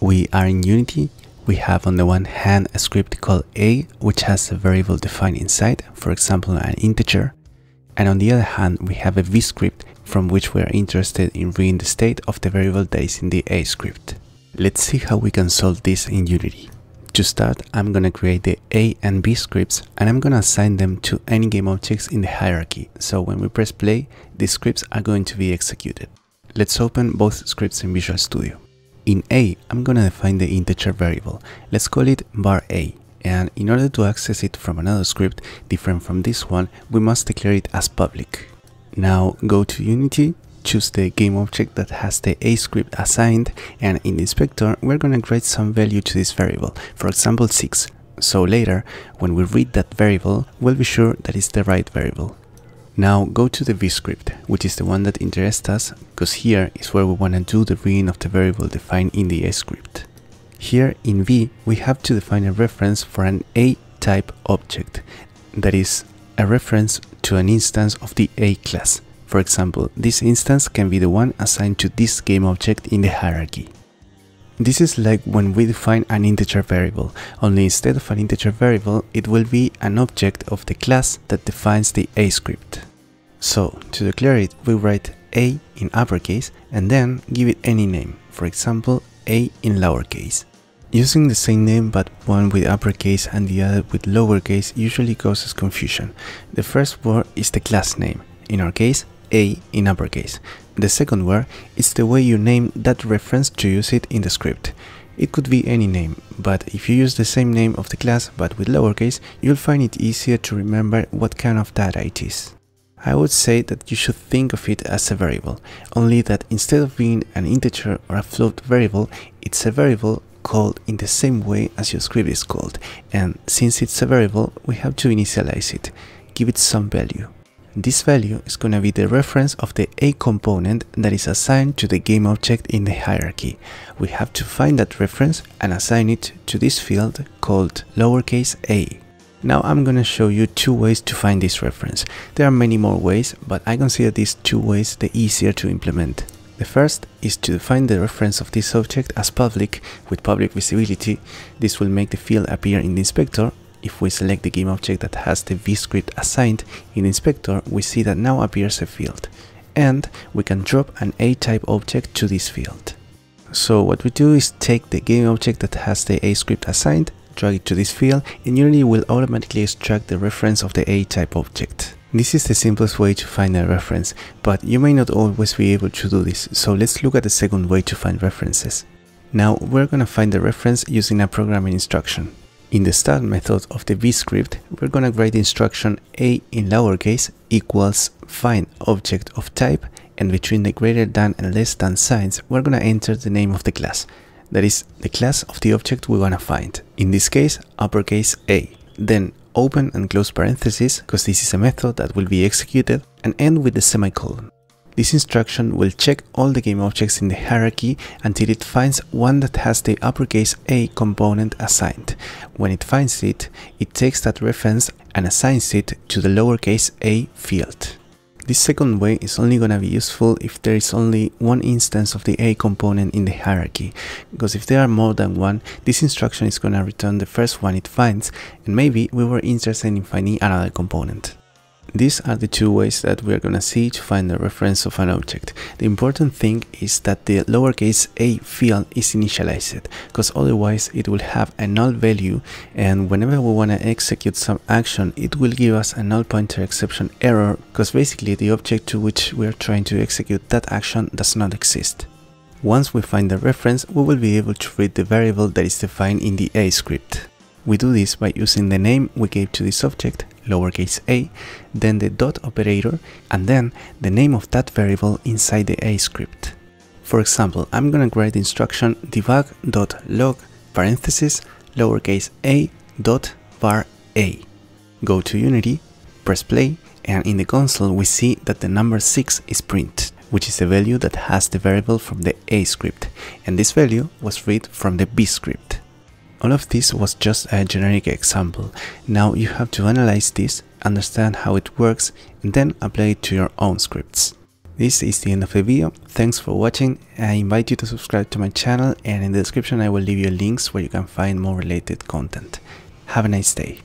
We are in Unity. We have on the one hand a script called a which has a variable defined inside, for example an integer, and on the other hand we have a v script from which we are interested in reading the state of the variable that is in the a script. Let's see how we can solve this in Unity. To start, I'm gonna create the A and B scripts and I'm gonna assign them to any game objects in the hierarchy, so when we press play, these scripts are going to be executed. Let's open both scripts in Visual Studio. In A, I'm gonna define the integer variable. Let's call it var A. And in order to access it from another script different from this one, we must declare it as public. Now go to Unity, choose the game object that has the A script assigned, and in the inspector, we're gonna create some value to this variable, for example 6. So later, when we read that variable, we'll be sure that it's the right variable. Now go to the vscript, which is the one that interests us, because here is where we want to do the reading of the variable defined in the A script. Here in V, we have to define a reference for an A type object, that is, a reference to an instance of the A class. For example, this instance can be the one assigned to this game object in the hierarchy. This is like when we define an integer variable, only instead of an integer variable, it will be an object of the class that defines the A script. So to declare it, we write a in uppercase and then give it any name, for example, a in lowercase. Using the same name but one with uppercase and the other with lowercase usually causes confusion. The first word is the class name, in our case, a in uppercase. The second word is the way you name that reference to use it in the script. It could be any name, but if you use the same name of the class but with lowercase, you'll find it easier to remember what kind of data it is. I would say that you should think of it as a variable, only that instead of being an integer or a float variable, it's a variable called in the same way as your script is called, and since it's a variable, we have to initialize it, give it some value. This value is going to be the reference of the A component that is assigned to the game object in the hierarchy. We have to find that reference and assign it to this field called lowercase a. Now I'm gonna show you two ways to find this reference. There are many more ways, but I consider these two ways the easier to implement. The first is to define the reference of this object as public with public visibility. This will make the field appear in the inspector. If we select the game object that has the vScript assigned in the inspector, we see that now appears a field. And we can drop an A-type object to this field. So what we do is take the game object that has the A script assigned drag it to this field and Unity will automatically extract the reference of the A-type object. This is the simplest way to find a reference, but you may not always be able to do this, so let's look at the second way to find references. Now we're gonna find the reference using a programming instruction. In the start method of the V script, we're gonna write the instruction a in lowercase equals find object of type and between the greater than and less than signs, we're gonna enter the name of the class that is the class of the object we want to find, in this case uppercase A. Then open and close parentheses, because this is a method that will be executed, and end with the semicolon. This instruction will check all the game objects in the hierarchy until it finds one that has the uppercase A component assigned. When it finds it, it takes that reference and assigns it to the lowercase a field. This second way is only going to be useful if there is only one instance of the A component in the hierarchy, because if there are more than one, this instruction is going to return the first one it finds, and maybe we were interested in finding another component. These are the two ways that we are gonna see to find the reference of an object. The important thing is that the lowercase a field is initialized, because otherwise it will have a null value and whenever we wanna execute some action, it will give us a null pointer exception error, because basically the object to which we are trying to execute that action does not exist. Once we find the reference, we will be able to read the variable that is defined in the A script. We do this by using the name we gave to this object lowercase a, then the dot operator, and then the name of that variable inside the a script. For example, I'm gonna write the instruction debug.log parenthesis lowercase a dot var a. Go to Unity, press play, and in the console we see that the number 6 is printed which is the value that has the variable from the A script, and this value was read from the B script. All of this was just a generic example. Now you have to analyze this, understand how it works, and then apply it to your own scripts. This is the end of the video, thanks for watching, I invite you to subscribe to my channel and in the description I will leave you links where you can find more related content. Have a nice day.